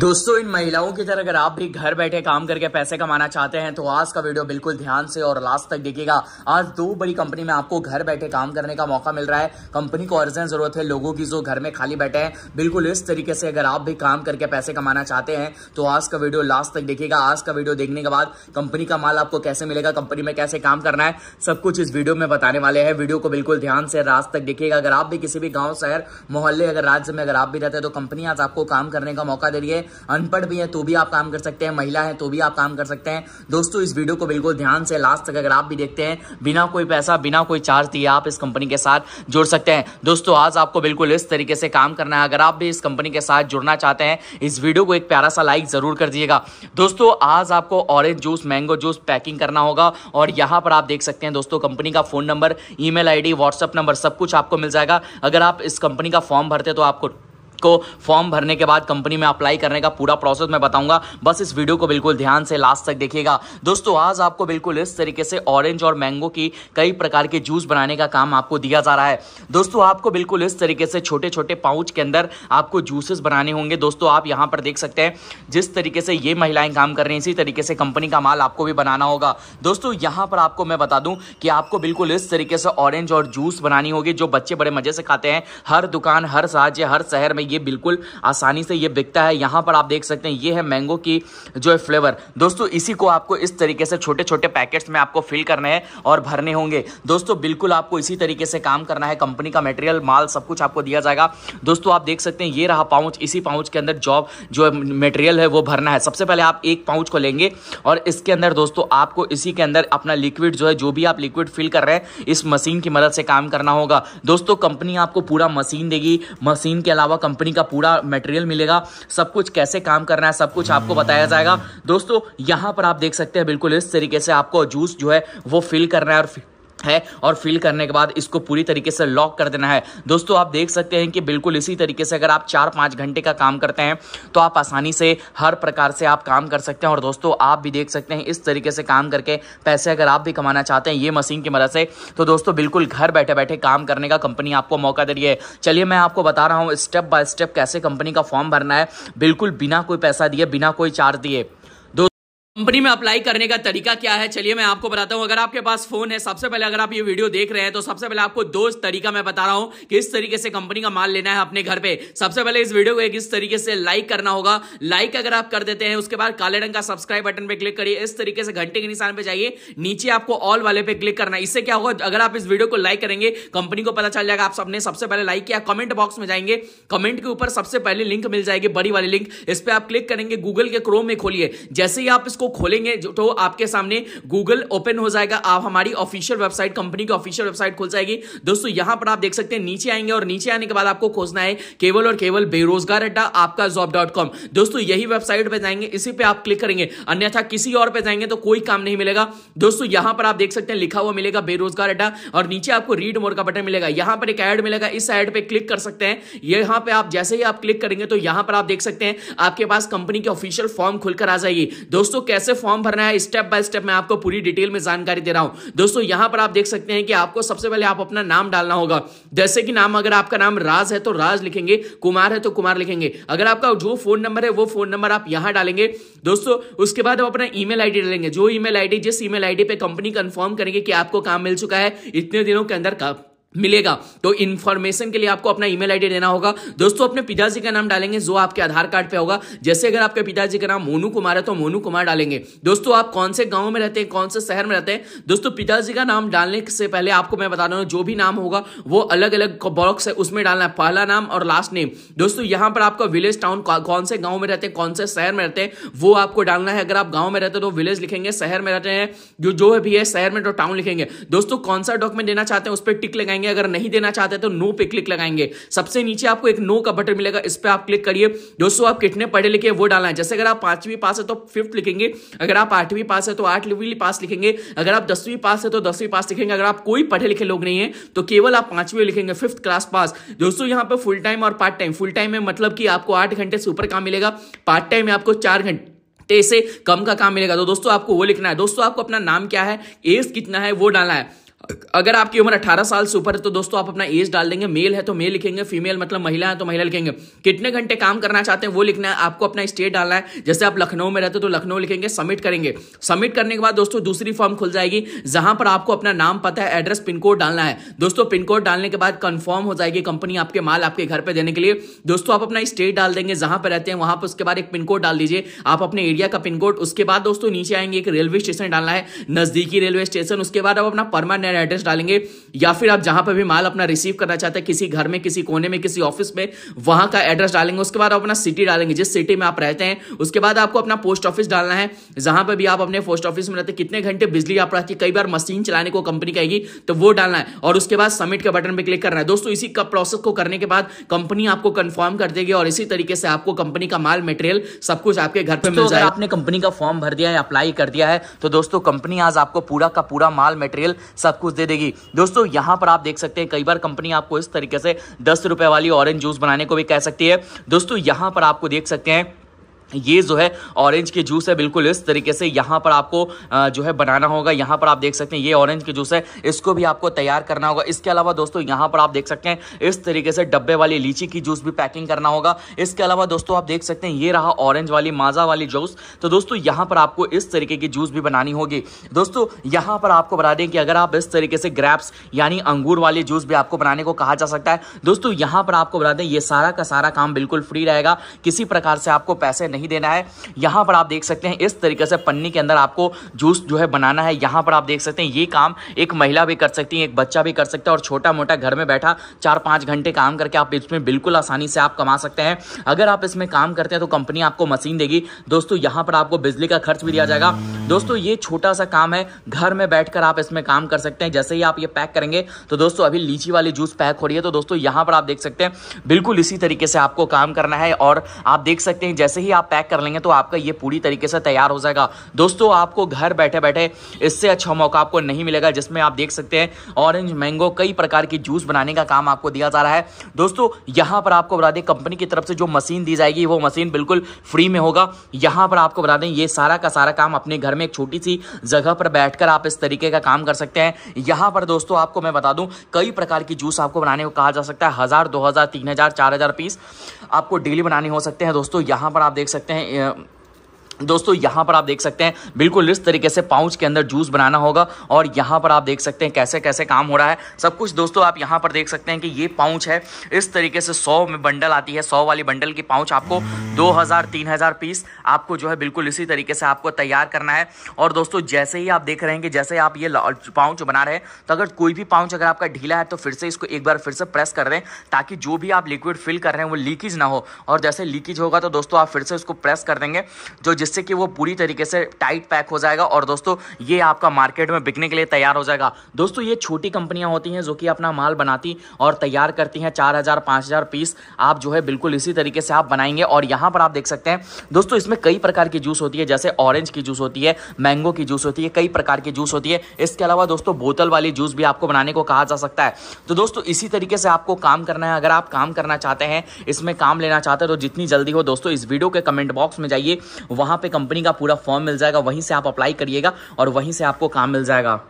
दोस्तों इन महिलाओं की तरह अगर आप भी घर बैठे काम करके पैसे कमाना चाहते हैं तो आज का वीडियो बिल्कुल ध्यान से और लास्ट तक देखिएगा आज दो बड़ी कंपनी में आपको घर बैठे काम करने का मौका मिल रहा है कंपनी को अर्जेंट जरूरत है लोगों की जो घर में खाली बैठे हैं बिल्कुल इस तरीके से अगर आप भी काम करके पैसे कमाना चाहते हैं तो आज का वीडियो लास्ट तक देखिएगा आज का वीडियो देखने के बाद कंपनी का माल आपको कैसे मिलेगा कंपनी में कैसे काम करना है सब कुछ इस वीडियो में बताने वाले हैं वीडियो को बिल्कुल ध्यान से लास्ट तक देखिएगा अगर आप भी किसी भी गाँव शहर मोहल्ले अगर राज्य में अगर आप भी रहते हैं तो कंपनी आज आपको काम करने का मौका दे रही है अनपढ़ भी हैं तो भी आप काम कर सकते हैं महिला हैं तो भी आप काम कर सकते हैं दोस्तों इस वीडियो को बिल्कुल ध्यान से लास्ट तक अगर आप भी देखते हैं बिना कोई पैसा बिना कोई चार्ज दिए आप इस कंपनी के साथ जुड़ सकते हैं दोस्तों आज आपको बिल्कुल इस तरीके से काम करना है अगर आप भी इस कंपनी के साथ जुड़ना चाहते हैं इस वीडियो को एक प्यारा सा लाइक ज़रूर कर दिएगा दोस्तों आज आपको orange juice mango juice packing करना होगा और यहां पर आप देख सकते हैं दोस्तों कंपनी का फ़ोन नंबर ई मेल आई नंबर सब कुछ आपको मिल जाएगा अगर आप इस कंपनी का फॉर्म भरते तो आपको को फॉर्म भरने के बाद कंपनी में अप्लाई करने का पूरा प्रोसेस मैं बताऊंगा बस इस वीडियो को बिल्कुल ध्यान से लास्ट तक देखिएगा दोस्तों आज आपको बिल्कुल इस तरीके से ऑरेंज और मैंगो की कई प्रकार के जूस बनाने का काम आपको दिया जा रहा है दोस्तों आपको बिल्कुल इस तरीके से छोटे छोटे पाउच के अंदर आपको जूसेस बनाने होंगे दोस्तों आप यहाँ पर देख सकते हैं जिस तरीके से ये महिलाएं काम कर रही हैं इसी तरीके से कंपनी का माल आपको भी बनाना होगा दोस्तों यहाँ पर आपको मैं बता दूं कि आपको बिल्कुल इस तरीके से ऑरेंज और जूस बनानी होगी जो बच्चे बड़े मजे से खाते हैं हर दुकान हर राज्य हर शहर में ये बिल्कुल आसानी से ये बिकता है यहाँ पर आप देख सकते हैं ये है मैंगो की जो है फ्लेवर दोस्तों इसी को आपको इस तरीके से छोटे छोटे पैकेट्स में आपको फिल करने हैं और भरने होंगे दोस्तों बिल्कुल आपको इसी तरीके से काम करना है कंपनी का मटेरियल माल सब कुछ आपको दिया जाएगा दोस्तों आप देख सकते हैं ये रहा पाउच इसी पाउच के अंदर जॉब जो मटेरियल है वो भरना है सबसे पहले आप एक पाउच को लेंगे और इसके अंदर दोस्तों आपको इसी के अंदर अपना लिक्विड जो है जो भी आप लिक्विड फिल कर रहे हैं इस मशीन की मदद से काम करना होगा दोस्तों कंपनी आपको पूरा मशीन देगी मशीन के अलावा कंपनी का पूरा मटेरियल मिलेगा सब कुछ कैसे काम करना है सब कुछ आपको बताया जाएगा दोस्तों यहां पर आप देख सकते हैं बिल्कुल इस तरीके से आपको जूस जो है वो फिल करना है और है और फिल करने के बाद इसको पूरी तरीके से लॉक कर देना है दोस्तों आप देख सकते हैं कि बिल्कुल इसी तरीके से अगर आप चार पाँच घंटे का काम करते हैं तो आप आसानी से हर प्रकार से आप काम कर सकते हैं और दोस्तों आप भी देख सकते हैं इस तरीके से काम करके पैसे अगर आप भी कमाना चाहते हैं ये मशीन की मदद से तो दोस्तों बिल्कुल घर बैठे बैठे काम करने का कंपनी आपको मौका दे रही है चलिए मैं आपको बता रहा हूँ स्टेप बाय स्टेप कैसे कंपनी का फॉर्म भरना है बिल्कुल बिना कोई पैसा दिए बिना कोई चार्ज दिए कंपनी में अप्लाई करने का तरीका क्या है चलिए मैं आपको बताता हूं अगर आपके पास फोन है सबसे पहले अगर आप ये वीडियो देख रहे हैं तो सबसे पहले आपको दो तरीका मैं बता रहा हूं किस तरीके से कंपनी का माल लेना है अपने घर पे सबसे पहले इस वीडियो को एक इस तरीके से लाइक करना होगा लाइक अगर आप कर देते हैं उसके बाद काले रंग का सब्सक्राइब बटन पर क्लिक करिए इस तरीके से घंटे के निशान पर जाइए नीचे आपको ऑल वाले पे क्लिक करना इससे क्या होगा अगर आप इस वीडियो को लाइक करेंगे कंपनी को पता चल जाएगा आप सबने सबसे पहले लाइक किया कमेंट बॉक्स में जाएंगे कमेंट के ऊपर सबसे पहले लिंक मिल जाएगी बड़ी वाली लिंक इस पर आप क्लिक करेंगे गूगल के क्रोम में खोलिए जैसे ही आप इसको उसको खोलेंगे तो आपके सामने गूगल ओपन हो जाएगा आप हमारी ऑफिशियल वेबसाइट कंपनी की ऑफिशियल वेबसाइट खुल जाएगी दोस्तों यहां पर आप देख सकते हैं नीचे आएंगे और नीचे आने के बाद आपको खोजना है केवल और केवल बेरोजगार अड्डा आपका जॉब डॉट कॉम दोस्तों यही वेबसाइट पर जाएंगे इसी पर आप क्लिक करेंगे अन्यथा किसी और पे जाएंगे तो कोई काम नहीं मिलेगा दोस्तों यहां पर आप देख सकते हैं लिखा हुआ मिलेगा बेरोजगार अड्डा और नीचे आपको रीड मोर का बटन मिलेगा यहां पर एक एड मिलेगा इस एड पर क्लिक कर सकते हैं यहां पर आप जैसे ही आप क्लिक करेंगे तो यहां पर आप देख सकते हैं आपके पास कंपनी की ऑफिशियल फॉर्म खुलकर आ जाएगी दोस्तों कैसे फॉर्म भरना है स्टेप बाय स्टेप मैं आपको पूरी डिटेल में जानकारी दे रहा हूं दोस्तों यहां पर आप देख सकते हैं कि आपको सबसे पहले आप अपना नाम डालना होगा जैसे कि नाम अगर आपका नाम राज है तो राज लिखेंगे कुमार है तो कुमार लिखेंगे अगर आपका जो फोन नंबर है वो फोन नंबर आप यहां डालेंगे दोस्तों उसके बाद आप अपना ईमेल आईडी डालेंगे जो ईमेल आईडी जिस ईमेल आईडी पे कंपनी कंफर्म करेंगे कि आपको काम मिल चुका है इतने दिनों के अंदर मिलेगा तो इन्फॉर्मेशन के लिए आपको अपना ईमेल आईडी देना होगा दोस्तों अपने पिताजी का नाम डालेंगे जो आपके आधार कार्ड पे होगा जैसे अगर आपके पिताजी का नाम मोनू कुमार है तो मोनू कुमार डालेंगे दोस्तों आप कौन से गांव में रहते हैं कौन से शहर में रहते हैं दोस्तों पिताजी का नाम डालने से पहले आपको मैं बता रहा हूँ जो भी नाम होगा वो अलग अलग बॉक्स है उसमें डालना है पहला नाम और लास्ट नेम दोस्तों यहाँ पर आपका विलेज टाउन कौन से गाँव में रहते हैं कौन से शहर में रहते हैं वो आपको डालना है अगर आप गाँव में रहते हो तो विलेज लिखेंगे शहर में रहते हैं जो जो भी है शहर में तो टाउन लिखेंगे दोस्तों कौन सा डॉक्यूमेंट देना चाहते हैं उस पर टिक लगाएंगे लगाएंगे अगर नहीं देना चाहते तो नो पे क्लिक लगाएंगे सबसे नीचे आपको एक नो का बटन मिलेगा इस पर आप क्लिक करिए दोस्तों आप कितने पढ़े लिखे वो डालना है जैसे अगर आप पांचवी पास है तो फिफ्थ लिखेंगे अगर आप आठवीं पास है तो आठवीं पास लिखेंगे अगर आप दसवीं पास है तो दसवीं पास लिखेंगे अगर आप कोई पढ़े लिखे लोग नहीं है तो केवल आप पांचवी लिखेंगे फिफ्थ क्लास पास दोस्तों यहाँ पे फुल टाइम और पार्ट टाइम फुल टाइम में मतलब कि आपको आठ घंटे से ऊपर काम मिलेगा पार्ट टाइम में आपको चार घंटे से कम का काम मिलेगा तो दोस्तों आपको वो लिखना है दोस्तों आपको अपना नाम क्या है एज कितना है वो डालना है अगर आपकी उम्र 18 साल से ऊपर है तो दोस्तों आप अपना एज डाल देंगे मेल है तो मेल लिखेंगे फीमेल मतलब महिला है तो महिला लिखेंगे कितने घंटे काम करना चाहते हैं वो लिखना है आपको अपना स्टेट डालना है जैसे आप लखनऊ में रहते हो तो लखनऊ लिखेंगे सबमिट करेंगे सबमिट करने के बाद दोस्तों दूसरी फॉर्म खुल जाएगी जहां पर आपको अपना नाम पता है एड्रेस पिन कोड डालना है दोस्तों पिन कोड डालने के बाद कंफर्म हो जाएगी कंपनी आपके माल आपके घर पर देने के लिए दोस्तों आप अपना स्टेट डाल देंगे जहां पर रहते हैं वहां पर उसके बाद एक पिन कोड डाल दीजिए आप अपने एरिया का पिन कोड उसके बाद दोस्तों नीचे आएंगे एक रेलवे स्टेशन डालना है नजदीकी रेलवे स्टेशन उसके बाद आप अपना परमानेंट अपना एड्रेस डालेंगे या फिर आप जहां पर भी माल अपना रिसीव करना चाहते हैं किसी घर में किसी कोने में किसी ऑफिस में वहां का एड्रेस डालेंगे उसके बाद अपना सिटी डालेंगे जिस सिटी में आप रहते हैं उसके बाद आपको अपना पोस्ट ऑफिस डालना है जहां पर भी आप अपने पोस्ट ऑफिस में रहते कितने घंटे बिजली आप रहती कई बार मशीन चलाने को कंपनी कहेगी तो वो डालना है और उसके बाद सबमिट के बटन पर क्लिक करना है दोस्तों इसी प्रोसेस को करने के बाद कंपनी आपको कंफर्म कर देगी और इसी तरीके से आपको कंपनी का माल मटेरियल सब कुछ आपके घर पर मिल जाए आपने कंपनी का फॉर्म भर दिया है अप्लाई कर दिया है तो दोस्तों कंपनी आज आपको पूरा का पूरा माल मटेरियल सब कुछ दे देगी दोस्तों यहां पर आप देख सकते हैं कई बार कंपनी आपको इस तरीके से दस रुपए वाली ऑरेंज जूस बनाने को भी कह सकती है दोस्तों यहां पर आपको देख सकते हैं ये जो है ऑरेंज के जूस है बिल्कुल इस तरीके से यहाँ पर आपको जो है बनाना होगा यहाँ पर आप देख सकते हैं ये ऑरेंज के जूस है इसको भी आपको तैयार करना होगा इसके अलावा दोस्तों यहाँ पर आप देख सकते हैं इस तरीके से डब्बे वाली लीची की जूस भी पैकिंग करना होगा इसके अलावा दोस्तों आप देख सकते हैं ये रहा ऑरेंज वाली माजा वाली जूस तो दोस्तों यहाँ पर आपको इस तरीके की जूस भी बनानी होगी दोस्तों यहाँ पर आपको बता दें कि अगर आप इस तरीके से ग्रैप्स यानी अंगूर वाली जूस भी आपको बनाने को कहा जा सकता है दोस्तों यहाँ पर आपको बता दें ये सारा का सारा काम बिल्कुल फ्री रहेगा किसी प्रकार से आपको पैसे नहीं देना है यहाँ पर आप देख सकते हैं इस तरीके से पन्नी के अंदर आपको जूस जो है बनाना है यहाँ पर आप देख सकते हैं ये काम एक महिला भी कर सकती है एक बच्चा भी कर सकता है और छोटा मोटा घर में बैठा चार पाँच घंटे काम करके आप इसमें बिल्कुल आसानी से आप कमा सकते हैं अगर आप इसमें काम करते हैं तो कंपनी आपको मशीन देगी दोस्तों यहाँ पर आपको बिजली का खर्च भी दिया जाएगा दोस्तों ये छोटा सा काम है घर में बैठकर आप इसमें काम कर सकते हैं जैसे ही आप ये पैक करेंगे तो दोस्तों अभी लीची वाली जूस पैक हो रही है तो दोस्तों यहाँ पर आप देख सकते हैं बिल्कुल इसी तरीके से आपको काम करना है और आप देख सकते हैं जैसे ही आप पैक कर लेंगे तो आपका ये पूरी तरीके से तैयार हो जाएगा दोस्तों आपको घर बैठे बैठे इससे अच्छा मौका आपको नहीं मिलेगा जिसमें आप देख सकते हैं ऑरेंज मैंगो कई प्रकार की जूस बनाने का काम आपको दिया जा रहा है दोस्तों यहाँ पर आपको बता दें कंपनी की तरफ से जो मशीन दी जाएगी वो मशीन बिल्कुल फ्री में होगा यहाँ पर आपको बता दें ये सारा का सारा काम अपने घर में एक छोटी सी जगह पर बैठकर आप इस तरीके का काम कर सकते हैं यहाँ पर दोस्तों आपको मैं बता दूँ कई प्रकार की जूस आपको बनाने को कहा जा सकता है हजार दो हजार तीन हजार चार हजार पीस आपको डेली बनाने हो सकते हैं दोस्तों यहाँ पर आप देख सकते सकते हैं दोस्तों यहाँ पर आप देख सकते हैं बिल्कुल इस तरीके से पाउच के अंदर जूस बनाना होगा और यहाँ पर आप देख सकते हैं कैसे कैसे काम हो रहा है सब कुछ दोस्तों आप यहाँ पर देख सकते हैं कि ये पाउच है इस तरीके से सौ में बंडल आती है सौ वाली बंडल की पाउच आपको दो हज़ार तीन हज़ार पीस आपको जो है बिल्कुल इसी तरीके से आपको तैयार करना है और दोस्तों जैसे ही आप देख रहे हैं कि जैसे आप ये पाउच बना रहे हैं तो अगर कोई भी पाउच अगर आपका ढीला है तो फिर से इसको एक बार फिर से प्रेस कर दें ताकि जो भी आप लिक्विड फिल कर रहे हैं वो लीकेज ना हो और जैसे लीकेज होगा तो दोस्तों आप फिर से उसको प्रेस कर देंगे जो जिस जिससे कि वो पूरी तरीके से टाइट पैक हो जाएगा और दोस्तों ये आपका मार्केट में बिकने के लिए तैयार हो जाएगा दोस्तों ये छोटी कंपनियां होती हैं जो कि अपना माल बनाती और तैयार करती हैं चार हज़ार पांच हज़ार पीस आप जो है बिल्कुल इसी तरीके से आप बनाएंगे और यहां पर आप देख सकते हैं दोस्तों इसमें कई प्रकार की जूस होती है जैसे ऑरेंज की जूस होती है मैंगो की जूस होती है कई प्रकार की जूस होती है इसके अलावा दोस्तों बोतल वाली जूस भी आपको बनाने को कहा जा सकता है तो दोस्तों इसी तरीके से आपको काम करना है अगर आप काम करना चाहते हैं इसमें काम लेना चाहते हैं तो जितनी जल्दी हो दोस्तों इस वीडियो के कमेंट बॉक्स में जाइए वहां पे कंपनी का पूरा फॉर्म मिल जाएगा वहीं से आप अप्लाई करिएगा और वहीं से आपको काम मिल जाएगा